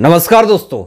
नमस्कार दोस्तों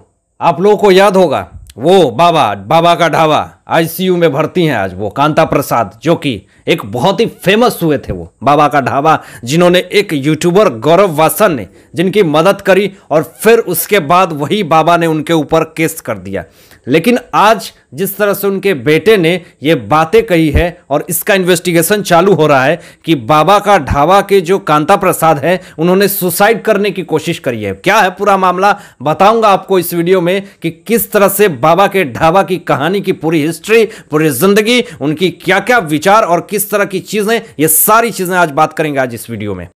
आप लोगों को याद होगा वो बाबा बाबा का ढाबा आईसीयू में भर्ती हैं आज वो कांता प्रसाद जो कि एक बहुत ही फेमस हुए थे वो बाबा का ढाबा जिन्होंने एक यूट्यूबर गौरव वासन ने जिनकी मदद करी और फिर उसके बाद वही बाबा ने उनके ऊपर केस कर दिया लेकिन आज जिस तरह से उनके बेटे ने ये बातें कही है और इसका इन्वेस्टिगेशन चालू हो रहा है कि बाबा का ढाबा के जो कांता प्रसाद है उन्होंने सुसाइड करने की कोशिश करी है क्या है पूरा मामला बताऊंगा आपको इस वीडियो में कि किस तरह से बाबा के ढाबा की कहानी की पूरी हिस्ट्री पूरी जिंदगी उनकी क्या क्या विचार और किस तरह की चीजें ये सारी चीजें आज बात करेंगे आज इस वीडियो में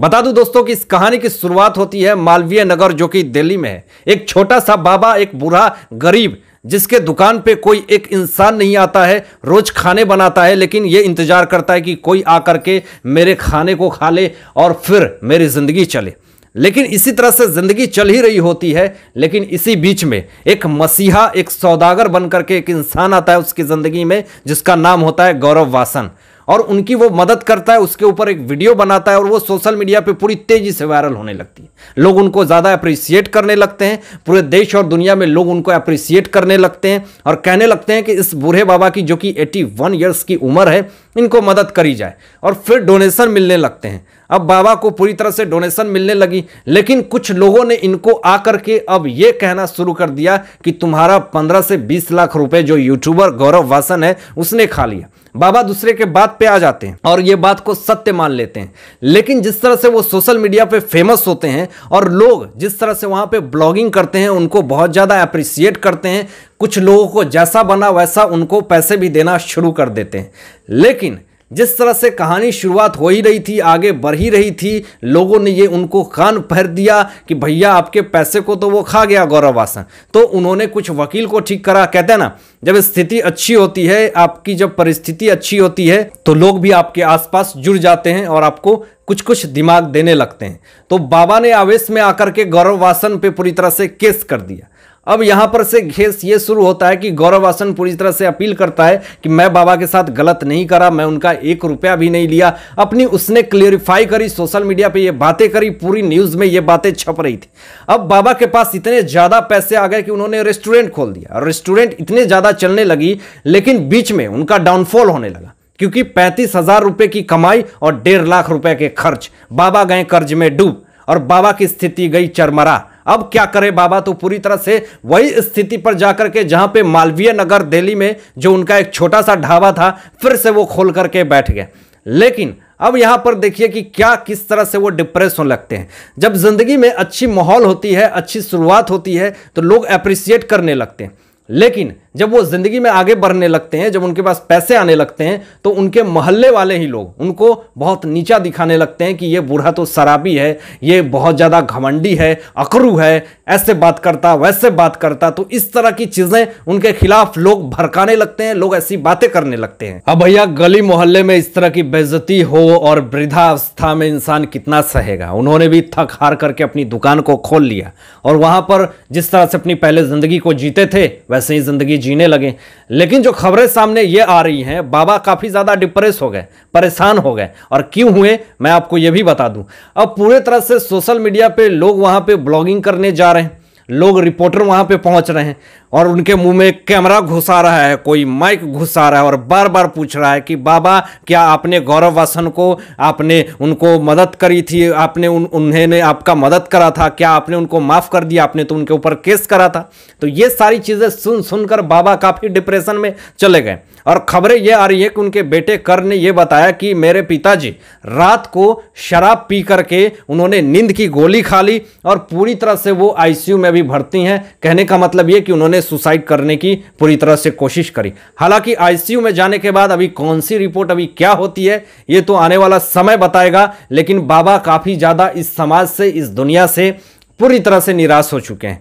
बता दूं दोस्तों कि इस कहानी की शुरुआत होती है मालवीय नगर जो कि दिल्ली में है एक छोटा सा बाबा एक बूढ़ा गरीब जिसके दुकान पे कोई एक इंसान नहीं आता है रोज खाने बनाता है लेकिन ये इंतजार करता है कि कोई आकर के मेरे खाने को खा ले और फिर मेरी जिंदगी चले लेकिन इसी तरह से ज़िंदगी चल ही रही होती है लेकिन इसी बीच में एक मसीहा एक सौदागर बन करके एक इंसान आता है उसकी ज़िंदगी में जिसका नाम होता है गौरव वासन और उनकी वो मदद करता है उसके ऊपर एक वीडियो बनाता है और वो सोशल मीडिया पे पूरी तेज़ी से वायरल होने लगती है लोग उनको ज़्यादा अप्रिसिएट करने लगते हैं पूरे देश और दुनिया में लोग उनको अप्रिसिएट करने लगते हैं और कहने लगते हैं कि इस बूढ़े बाबा की जो कि 81 वन ईयर्स की उम्र है इनको मदद करी जाए और फिर डोनेशन मिलने लगते हैं अब बाबा को पूरी तरह से डोनेशन मिलने लगी लेकिन कुछ लोगों ने इनको आकर के अब ये कहना शुरू कर दिया कि तुम्हारा पंद्रह से बीस लाख रुपए जो यूट्यूबर गौरव वासन है उसने खा लिया बाबा दूसरे के बात पे आ जाते हैं और ये बात को सत्य मान लेते हैं लेकिन जिस तरह से वो सोशल मीडिया पे फेमस होते हैं और लोग जिस तरह से वहाँ पे ब्लॉगिंग करते हैं उनको बहुत ज़्यादा अप्रिसिएट करते हैं कुछ लोगों को जैसा बना वैसा उनको पैसे भी देना शुरू कर देते हैं लेकिन जिस तरह से कहानी शुरुआत हो ही रही थी आगे बढ़ ही रही थी लोगों ने ये उनको कान भर दिया कि भैया आपके पैसे को तो वो खा गया गौरव आसन तो उन्होंने कुछ वकील को ठीक करा कहते हैं ना जब स्थिति अच्छी होती है आपकी जब परिस्थिति अच्छी होती है तो लोग भी आपके आसपास जुड़ जाते हैं और आपको कुछ कुछ दिमाग देने लगते हैं तो बाबा ने आवेश में आकर के गौरव वासन पे पूरी तरह से केस कर दिया अब यहां पर से घेस ये शुरू होता है कि गौरव आसन पूरी तरह से अपील करता है कि मैं बाबा के साथ गलत नहीं करा मैं उनका एक रुपया भी नहीं लिया अपनी उसने क्लियरिफाई करी सोशल मीडिया पे ये बातें करी पूरी न्यूज़ में ये बातें छप रही थी अब बाबा के पास इतने ज़्यादा पैसे आ गए कि उन्होंने रेस्टोरेंट खोल दिया और रेस्टोरेंट इतने ज़्यादा चलने लगी लेकिन बीच में उनका डाउनफॉल होने लगा क्योंकि पैंतीस हज़ार की कमाई और डेढ़ लाख रुपए के खर्च बाबा गए कर्ज में डूब और बाबा की स्थिति गई चरमरा अब क्या करे बाबा तो पूरी तरह से वही स्थिति पर जाकर के जहां पे मालवीय नगर दिल्ली में जो उनका एक छोटा सा ढाबा था फिर से वो खोल करके बैठ गए लेकिन अब यहाँ पर देखिए कि क्या किस तरह से वो डिप्रेस होने लगते हैं जब ज़िंदगी में अच्छी माहौल होती है अच्छी शुरुआत होती है तो लोग अप्रिसिएट करने लगते हैं लेकिन जब वो ज़िंदगी में आगे बढ़ने लगते हैं जब उनके पास पैसे आने लगते हैं तो उनके मोहल्ले वाले ही लोग उनको बहुत नीचा दिखाने लगते हैं कि ये बूढ़ा तो शराबी है ये बहुत ज़्यादा घमंडी है अकरू है ऐसे बात करता वैसे बात करता तो इस तरह की चीज़ें उनके खिलाफ लोग भड़काने लगते हैं लोग ऐसी बातें करने लगते हैं अब भैया गली मोहल्ले में इस तरह की बेजती हो और वृद्धावस्था में इंसान कितना सहेगा उन्होंने भी थक हार करके अपनी दुकान को खोल लिया और वहां पर जिस तरह से अपनी पहले जिंदगी को जीते थे वैसे ही जिंदगी जीने लगे लेकिन जो खबरें सामने ये आ रही हैं बाबा काफ़ी ज़्यादा डिप्रेस हो गए परेशान हो गए और क्यों हुए मैं आपको ये भी बता दूं अब पूरे तरह से सोशल मीडिया पे लोग वहाँ पे ब्लॉगिंग करने जा रहे हैं लोग रिपोर्टर वहाँ पे पहुँच रहे हैं और उनके मुंह में कैमरा घुसा रहा है कोई माइक घुसा रहा है और बार बार पूछ रहा है कि बाबा क्या आपने गौरव वासन को आपने उनको मदद करी थी आपने उन उन्हें आपका मदद करा था क्या आपने उनको माफ़ कर दिया आपने तो उनके ऊपर केस करा था तो ये सारी चीज़ें सुन सुनकर बाबा काफ़ी डिप्रेशन में चले गए और खबरें ये आ रही है कि उनके बेटे कर ने यह बताया कि मेरे पिताजी रात को शराब पी करके उन्होंने नींद की गोली खा ली और पूरी तरह से वो आईसीयू में भी भी भर्ती हैं कहने का मतलब ये कि उन्होंने सुसाइड करने की पूरी तरह से कोशिश करी हालांकि आईसीयू में जाने के बाद अभी कौन सी रिपोर्ट अभी क्या होती है ये तो आने वाला समय बताएगा लेकिन बाबा काफ़ी ज़्यादा इस समाज से इस दुनिया से पूरी तरह से निराश हो चुके हैं